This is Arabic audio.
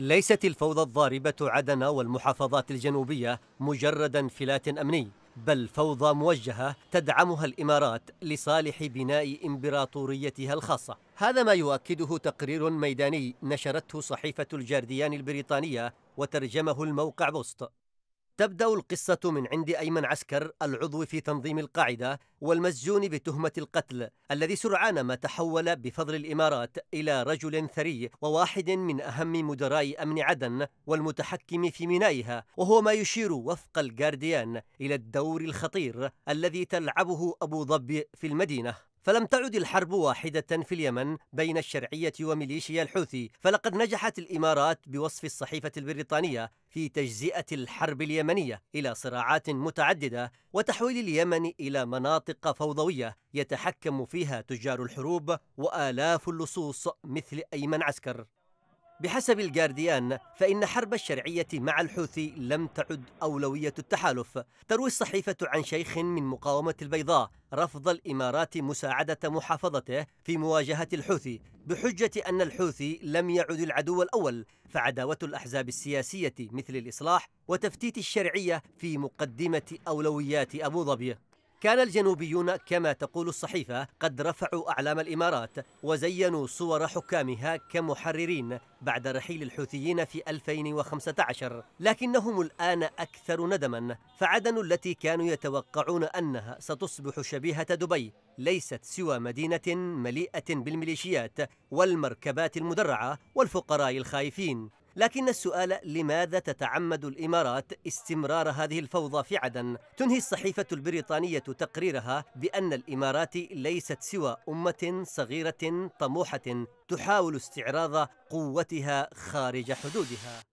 ليست الفوضى الضاربة عدن والمحافظات الجنوبية مجرد انفلات أمني بل فوضى موجهة تدعمها الإمارات لصالح بناء إمبراطوريتها الخاصة هذا ما يؤكده تقرير ميداني نشرته صحيفة الجارديان البريطانية وترجمه الموقع بوست تبدأ القصة من عند أيمن عسكر العضو في تنظيم القاعدة والمسجون بتهمة القتل الذي سرعان ما تحول بفضل الإمارات إلى رجل ثري وواحد من أهم مدراء أمن عدن والمتحكم في مينائها وهو ما يشير وفق الجارديان إلى الدور الخطير الذي تلعبه أبو ظبي في المدينة فلم تعد الحرب واحدة في اليمن بين الشرعية وميليشيا الحوثي فلقد نجحت الإمارات بوصف الصحيفة البريطانية في تجزئة الحرب اليمنية إلى صراعات متعددة وتحويل اليمن إلى مناطق فوضوية يتحكم فيها تجار الحروب وآلاف اللصوص مثل أيمن عسكر بحسب الجارديان فإن حرب الشرعية مع الحوثي لم تعد أولوية التحالف تروي الصحيفة عن شيخ من مقاومة البيضاء رفض الإمارات مساعدة محافظته في مواجهة الحوثي بحجة أن الحوثي لم يعد العدو الأول فعداوة الأحزاب السياسية مثل الإصلاح وتفتيت الشرعية في مقدمة أولويات أبو ظبي كان الجنوبيون كما تقول الصحيفة قد رفعوا أعلام الإمارات وزينوا صور حكامها كمحررين بعد رحيل الحوثيين في 2015 لكنهم الآن أكثر ندما فعدن التي كانوا يتوقعون أنها ستصبح شبيهة دبي ليست سوى مدينة مليئة بالميليشيات والمركبات المدرعة والفقراء الخايفين لكن السؤال لماذا تتعمد الإمارات استمرار هذه الفوضى في عدن؟ تنهي الصحيفة البريطانية تقريرها بأن الإمارات ليست سوى أمة صغيرة طموحة تحاول استعراض قوتها خارج حدودها